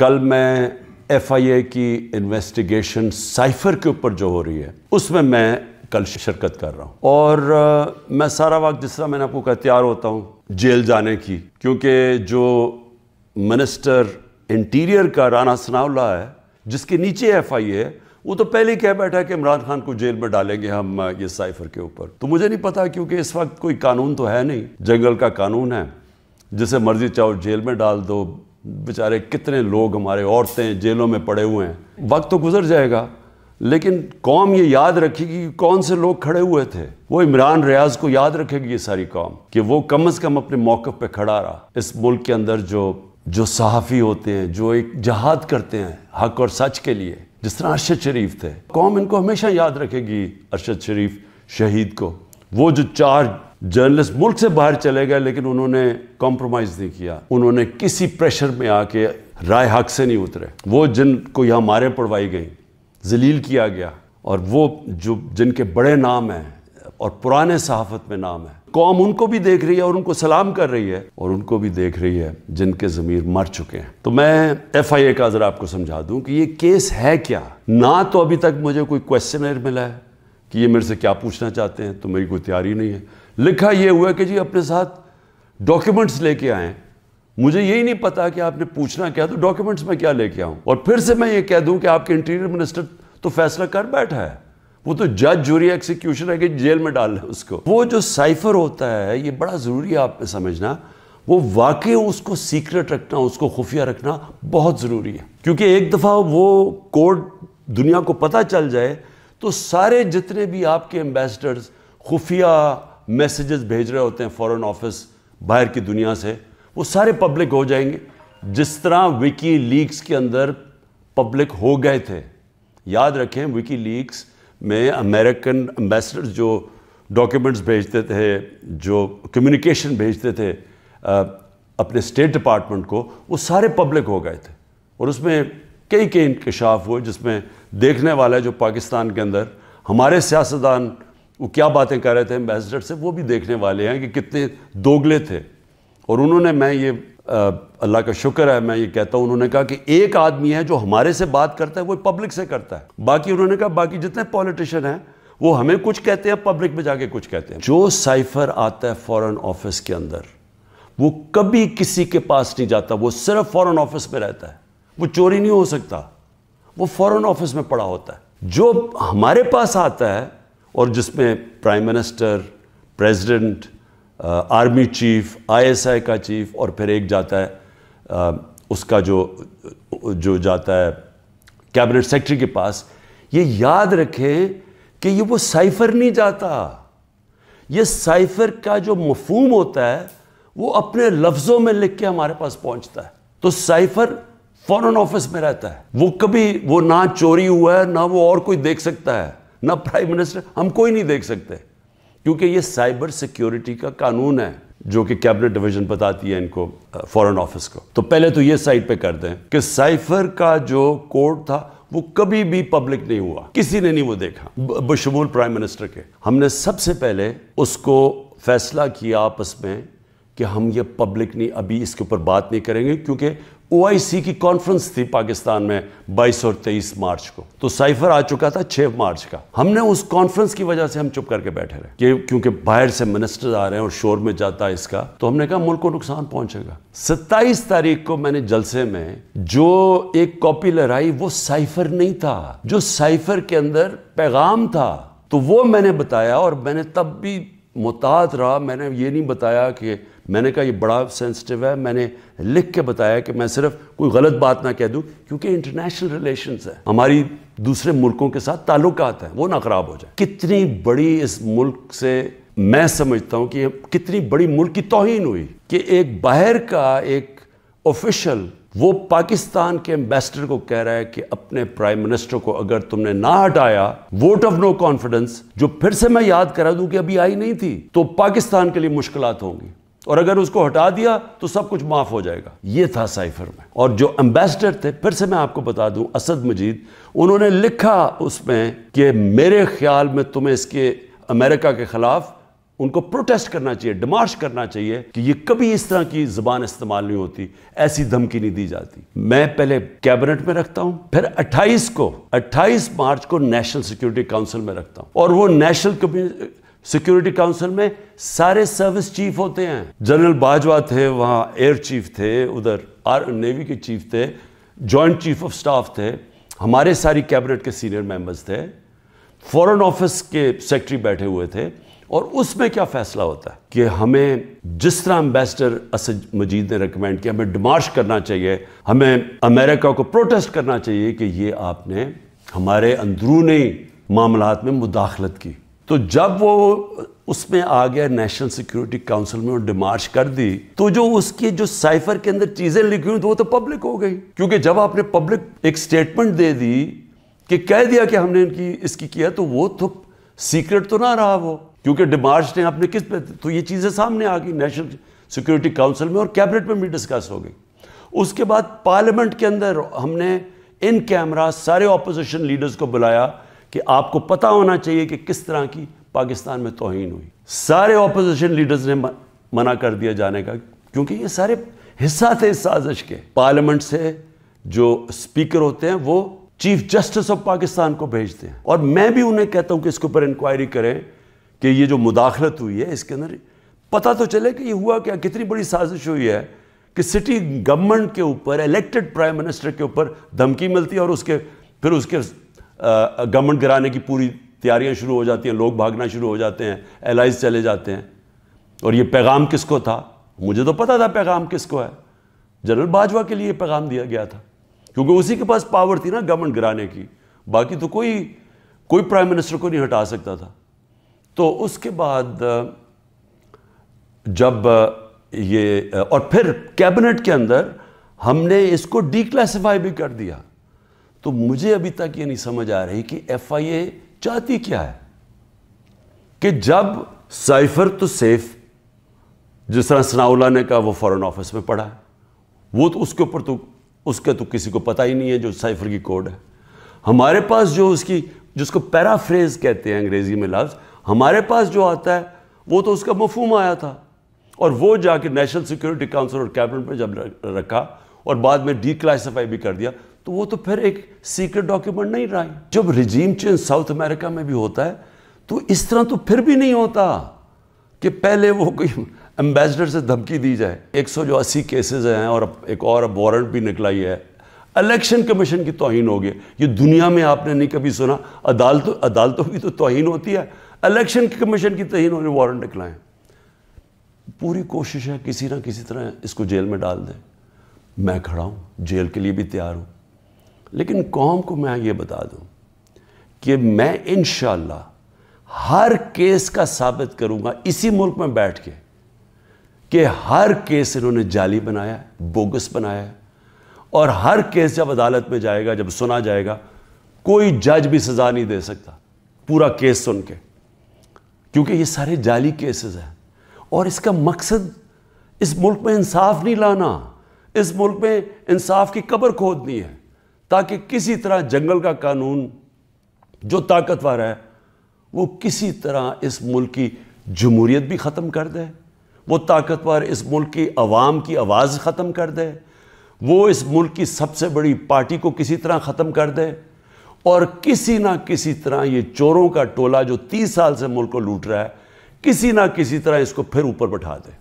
कल मैं एफआईए की इन्वेस्टिगेशन साइफर के ऊपर जो हो रही है उसमें मैं कल शिरकत कर रहा हूँ और आ, मैं सारा वक्त जिस तरह मैंने आपको कहा तैयार होता हूँ जेल जाने की क्योंकि जो मिनिस्टर इंटीरियर का राना सनावला है जिसके नीचे एफ आई ए वो तो पहले ही कह बैठा है कि इमरान खान को जेल में डालेंगे हम ये साइफर के ऊपर तो मुझे नहीं पता क्योंकि इस वक्त कोई कानून तो है नहीं जंगल का कानून है जिसे मर्जी चाहो जेल में डाल दो बेचारे कितने लोग हमारे औरतें जेलों में पड़े हुए हैं वक्त तो गुजर जाएगा लेकिन कौम ये याद रखेगी कि कौन से लोग खड़े हुए थे वो इमरान रियाज को याद रखेगी ये सारी कौम कि वो कम अज़ कम अपने मौक़ पे खड़ा रहा इस मुल्क के अंदर जो जो सहाफ़ी होते हैं जो एक जहाद करते हैं हक और सच के लिए जिस तरह अरशद शरीफ थे कौम इनको हमेशा याद रखेगी अरशद शरीफ शहीद को वो जो चार जर्नलिस्ट मुल्क से बाहर चले गए लेकिन उन्होंने कॉम्प्रोमाइज़ नहीं किया उन्होंने किसी प्रेशर में आके राय हक से नहीं उतरे वो जिनको यहाँ मारे पड़वाई गई जलील किया गया और वो जो जिनके बड़े नाम हैं और पुराने सहाफत में नाम है कौम उनको भी देख रही है और उनको सलाम कर रही है और उनको भी देख रही है जिनके ज़मीर मर चुके हैं तो मैं एफ आई ए का ज़रा आपको समझा दूं कि ये केस है क्या ना तो अभी तक मुझे कोई क्वेश्चन मिला है कि ये मेरे से क्या पूछना चाहते हैं तो मेरी कोई तैयारी नहीं है लिखा यह हुआ कि जी अपने साथ डॉक्यूमेंट्स लेके आए मुझे यही नहीं पता कि आपने पूछना क्या तो डॉक्यूमेंट्स में क्या लेके आऊं और फिर से मैं ये कह दूं कि आपके इंटीरियर मिनिस्टर तो फैसला कर बैठा है वो तो जज जूरी एक्सिक्यूशन है कि जेल में डाल रहे उसको वो जो साइफर होता है ये बड़ा ज़रूरी है आपने समझना वो वाकई उसको सीक्रेट रखना उसको खुफिया रखना बहुत ज़रूरी है क्योंकि एक दफ़ा वो कोड दुनिया को पता चल जाए तो सारे जितने भी आपके एम्बेसडर्स खुफिया मैसेजेस भेज रहे होते हैं फॉरेन ऑफिस बाहर की दुनिया से वो सारे पब्लिक हो जाएंगे जिस तरह विकी लीक्स के अंदर पब्लिक हो गए थे याद रखें विकी लीक्स में अमेरिकन एम्बेसडर जो डॉक्यूमेंट्स भेजते थे जो कम्युनिकेशन भेजते थे आ, अपने स्टेट डिपार्टमेंट को वो सारे पब्लिक हो गए थे और उसमें कई कई इंकशाफ हुए जिसमें देखने वाला है जो पाकिस्तान के अंदर हमारे सियासतदान वो क्या बातें कर रहे थे एम्बेसडर से वो भी देखने वाले हैं कि कितने दोगले थे और उन्होंने मैं ये अल्लाह का शुक्र है मैं ये कहता हूँ उन्होंने कहा कि एक आदमी है जो हमारे से बात करता है वो पब्लिक से करता है बाकी उन्होंने कहा बाकी जितने पॉलिटिशियन हैं वो हमें कुछ कहते हैं पब्लिक में जाके कुछ कहते हैं जो साइफर आता है फॉरेन ऑफिस के अंदर वो कभी किसी के पास नहीं जाता वो सिर्फ फॉरेन ऑफिस में रहता है वो चोरी नहीं हो सकता वो फॉरेन ऑफिस में पड़ा होता है जो हमारे पास आता है और जिसमें prime minister president army chief ISI का चीफ और फिर एक जाता है आ, uh, उसका जो जो जाता है कैबिनेट सेक्रेटरी के पास ये याद रखें कि ये वो साइफर नहीं जाता ये साइफर का जो मफहम होता है वो अपने लफ्ज़ों में लिख के हमारे पास पहुंचता है तो साइफर फॉरन ऑफिस में रहता है वो कभी वो ना चोरी हुआ है ना वो और कोई देख सकता है ना प्राइम मिनिस्टर हम कोई नहीं देख सकते क्योंकि ये साइबर सिक्योरिटी का कानून है जो कि कैबिनेट डिवीजन बताती है इनको फॉरेन uh, ऑफिस को तो पहले तो ये साइड पे कर दें कि साइफर का जो कोड था वो कभी भी पब्लिक नहीं हुआ किसी ने नहीं वो देखा बशमूल प्राइम मिनिस्टर के हमने सबसे पहले उसको फैसला किया आपस में कि हम ये पब्लिक नहीं अभी इसके ऊपर बात नहीं करेंगे क्योंकि ओआईसी की कॉन्फ्रेंस थी पाकिस्तान में 22 और 23 मार्च को तो साइफर आ चुका था 6 मार्च का हमने उस कॉन्फ्रेंस की वजह से हम चुप करके बैठे रहे क्योंकि बाहर से मिनिस्टर आ रहे हैं और शोर में जाता है इसका तो हमने कहा मुल्क को नुकसान पहुंचेगा 27 तारीख को मैंने जलसे में जो एक कॉपी लहराई वो साइफर नहीं था जो साइफर के अंदर पैगाम था तो वो मैंने बताया और मैंने तब भी मुताद रहा मैंने ये नहीं बताया कि मैंने कहा ये बड़ा सेंसिटिव है मैंने लिख के बताया कि मैं सिर्फ कोई गलत बात ना कह दूँ क्योंकि इंटरनेशनल रिलेशन है हमारी दूसरे मुल्कों के साथ ताल्लुक हैं वो ना ख़राब हो जाए कितनी बड़ी इस मुल्क से मैं समझता हूँ कि कितनी बड़ी मुल्क की तोहन हुई कि एक बाहर का एक ऑफिशल वो पाकिस्तान के एम्बेसडर को कह रहा है कि अपने प्राइम मिनिस्टर को अगर तुमने ना हटाया वोट ऑफ नो कॉन्फिडेंस जो फिर से मैं याद करा दूं कि अभी आई नहीं थी तो पाकिस्तान के लिए मुश्किल होंगी और अगर उसको हटा दिया तो सब कुछ माफ़ हो जाएगा ये था साइफर में और जो एम्बेसडर थे फिर से मैं आपको बता दूं असद मजीद उन्होंने लिखा उसमें कि मेरे ख्याल में तुम्हें इसके अमेरिका के ख़िलाफ़ उनको प्रोटेस्ट करना चाहिए डिमार्श करना चाहिए कि ये कभी इस तरह की जबान इस्तेमाल नहीं होती ऐसी धमकी नहीं दी जाती मैं पहले कैबिनेट में रखता हूं फिर 28 को 28 मार्च को नेशनल सिक्योरिटी काउंसिल में रखता हूं और वो नेशनल सिक्योरिटी काउंसिल में सारे सर्विस चीफ होते हैं जनरल बाजवा थे वहाँ एयर चीफ थे उधर आर नेवी के चीफ थे जॉइंट चीफ ऑफ स्टाफ थे हमारे सारी कैबिनेट के सीनियर मेंबर्स थे फॉरेन ऑफिस के सेक्रेटरी बैठे हुए थे और उसमें क्या फैसला होता है कि हमें जिस तरह एम्बेसडर असद मजीद ने रिकमेंड किया हमें डिमार्श करना चाहिए हमें अमेरिका को प्रोटेस्ट करना चाहिए कि ये आपने हमारे अंदरूनी मामला में मुदाखलत की तो जब वो उसमें आ गया नेशनल सिक्योरिटी काउंसिल में डिमार्च कर दी तो जो उसकी जो साइफर के अंदर चीजें लिखी हुई तो वो तो पब्लिक हो गई क्योंकि जब आपने पब्लिक एक स्टेटमेंट दे दी कि कह दिया कि हमने इनकी इसकी किया तो वो तो सीक्रेट तो ना रहा वो क्योंकि डिमार्च ने आपने किस पे तो ये चीजें सामने आ गई नेशनल सिक्योरिटी काउंसिल में और कैबिनेट में भी डिस्कस हो गई उसके बाद पार्लियामेंट के अंदर हमने इन कैमरा सारे ऑपोजिशन लीडर्स को बुलाया कि आपको पता होना चाहिए कि किस तरह की पाकिस्तान में तोहन हुई सारे अपोजिशन लीडर्स ने मना कर दिया जाने का क्योंकि ये सारे हिस्सा थे इस साजिश के पार्लियामेंट से जो स्पीकर होते हैं वो चीफ जस्टिस ऑफ पाकिस्तान को भेजते हैं और मैं भी उन्हें कहता हूं कि इसके ऊपर इंक्वायरी करें कि ये जो मुदाखलत हुई है इसके अंदर पता तो चले कि ये हुआ क्या कितनी बड़ी साजिश हुई है कि सिटी गवर्नमेंट के ऊपर इलेक्टेड प्राइम मिनिस्टर के ऊपर धमकी मिलती है और उसके फिर उसके गवर्नमेंट गिराने की पूरी तैयारियां शुरू हो जाती हैं लोग भागना शुरू हो जाते हैं एलाइज चले जाते हैं और ये पैगाम किसको था मुझे तो पता था पैगाम किसको है जनरल बाजवा के लिए पैगाम दिया गया था क्योंकि उसी के पास पावर थी ना गवर्नमेंट गिराने की बाकी तो कोई कोई प्राइम मिनिस्टर को नहीं हटा सकता था तो उसके बाद जब ये और फिर कैबिनेट के अंदर हमने इसको डीक्लासिफाई भी कर दिया तो मुझे अभी तक ये नहीं समझ आ रही कि एफआईए चाहती क्या है कि जब साइफर तो सेफ जिस तरह सनाउला ने कहा वो फॉरेन ऑफिस में पढ़ा है वो तो उसके ऊपर तो उसका तो किसी को पता ही नहीं है जो साइफर की कोड है हमारे पास जो उसकी जिसको पैराफ्रेज कहते हैं अंग्रेजी में लफ्ज़ हमारे पास जो आता है वो तो उसका मफहम आया था और वो जाके नेशनल सिक्योरिटी काउंसिल और कैबिनेट में जब रखा और बाद में डी क्लासीफाई भी कर दिया तो वो तो फिर एक सीक्रेट डॉक्यूमेंट नहीं रहा जब रिजीम चेंज साउथ अमेरिका में भी होता है तो इस तरह तो फिर भी नहीं होता कि पहले वो कोई एम्बेसडर से धमकी दी जाए एक सौ जो अस्सी केसेज हैं और एक और अब वारंट भी निकला ही है इलेक्शन कमीशन की तोहन होगी ये दुनिया में आपने नहीं कभी सुना अदालतों अदालतों की तो तोहन होती है इलेक्शन कमीशन की तोहन होने वारंट निकलाए पूरी कोशिश है किसी ना किसी तरह इसको जेल में डाल दें मैं खड़ा हूँ जेल के लिए भी तैयार हूँ लेकिन कौम को मैं ये बता दूं कि मैं इन हर केस का साबित करूंगा इसी मुल्क में बैठ के कि हर केस इन्होंने जाली बनाया है बोगस बनाया है और हर केस जब अदालत में जाएगा जब सुना जाएगा कोई जज भी सज़ा नहीं दे सकता पूरा केस सुन के क्योंकि ये सारे जाली केसेस हैं और इसका मकसद इस मुल्क में इंसाफ नहीं लाना इस मुल्क में इंसाफ की कबर खोदनी है ताकि किसी तरह जंगल का कानून जो ताकतवर है वो किसी तरह इस मुल्क की जमहूरीत भी ख़त्म कर दे वो ताकतवर इस मुल्क की आवाम की आवाज़ ख़त्म कर दे वो इस मुल्क की सबसे बड़ी पार्टी को किसी तरह ख़त्म कर दे और किसी ना किसी तरह ये चोरों का टोला जो तीस साल से मुल्क को लूट रहा है किसी ना किसी तरह इसको फिर ऊपर बैठा दे